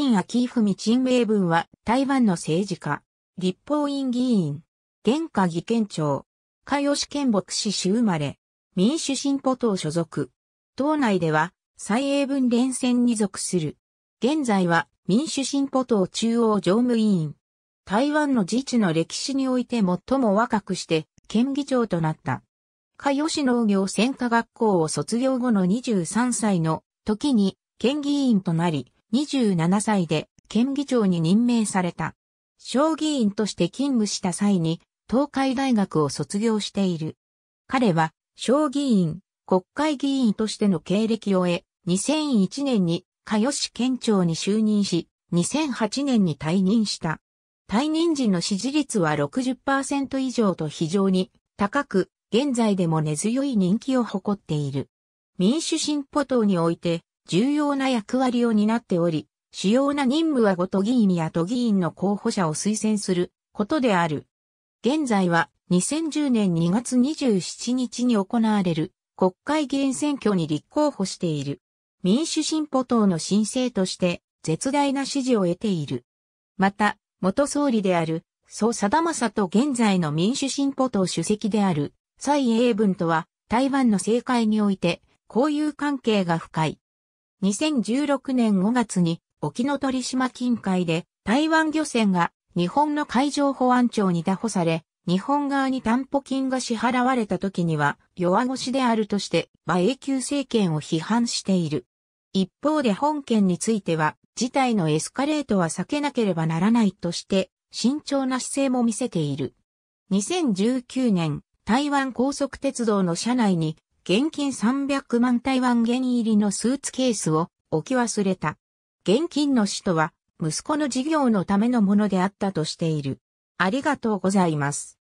陳秋文陳明文は台湾の政治家、立法院議員、現下議県長、加吉県牧師氏生まれ、民主進歩党所属。党内では蔡英文連戦に属する。現在は民主進歩党中央常務委員。台湾の自治の歴史において最も若くして県議長となった。加吉農業専科学校を卒業後の23歳の時に県議員となり、27歳で県議長に任命された。将議員として勤務した際に、東海大学を卒業している。彼は、将議員、国会議員としての経歴を得、2001年に、加吉県庁に就任し、2008年に退任した。退任時の支持率は60%以上と非常に高く、現在でも根強い人気を誇っている。民主進歩党において、重要な役割を担っており、主要な任務はご都議員や都議員の候補者を推薦することである。現在は2010年2月27日に行われる国会議員選挙に立候補している。民主進歩党の申請として絶大な支持を得ている。また、元総理である、蘇貞正と現在の民主進歩党主席である、蔡英文とは台湾の政界において交友関係が深い。2016年5月に沖ノ鳥島近海で台湾漁船が日本の海上保安庁に打捕され、日本側に担保金が支払われた時には弱腰であるとして馬英九政権を批判している。一方で本件については事態のエスカレートは避けなければならないとして慎重な姿勢も見せている。2019年、台湾高速鉄道の車内に現金300万台湾元入りのスーツケースを置き忘れた。現金の使途は息子の事業のためのものであったとしている。ありがとうございます。